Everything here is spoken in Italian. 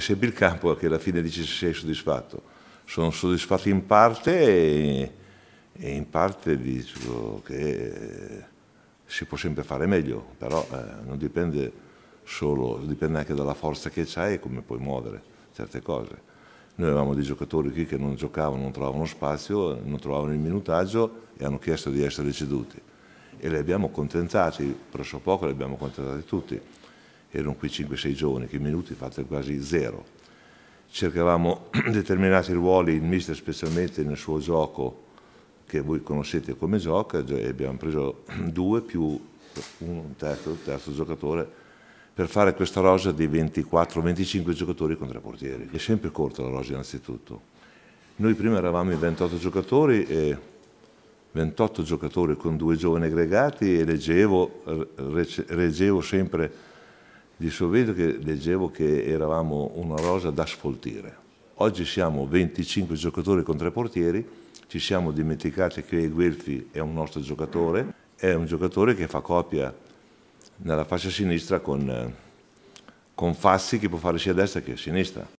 e se il Campo che alla fine dice se sei soddisfatto, sono soddisfatto in parte e, e in parte dico che si può sempre fare meglio, però eh, non dipende solo, dipende anche dalla forza che hai e come puoi muovere certe cose. Noi avevamo dei giocatori qui che non giocavano, non trovavano spazio, non trovavano il minutaggio e hanno chiesto di essere ceduti. E li abbiamo contentati, presso poco li abbiamo contentati tutti erano qui 5-6 giorni, che in minuti fatte quasi zero. Cercavamo determinati ruoli, il mister specialmente nel suo gioco, che voi conoscete come gioca, e abbiamo preso due più un terzo, terzo giocatore per fare questa rosa di 24-25 giocatori con tre portieri. È sempre corta la rosa innanzitutto. Noi prima eravamo i 28 giocatori e 28 giocatori con due giovani aggregati e leggevo, reggevo sempre di sorvedo che leggevo che eravamo una rosa da sfoltire. Oggi siamo 25 giocatori con tre portieri, ci siamo dimenticati che Guelfi è un nostro giocatore, è un giocatore che fa coppia nella fascia sinistra con, eh, con Fassi che può fare sia a destra che a sinistra.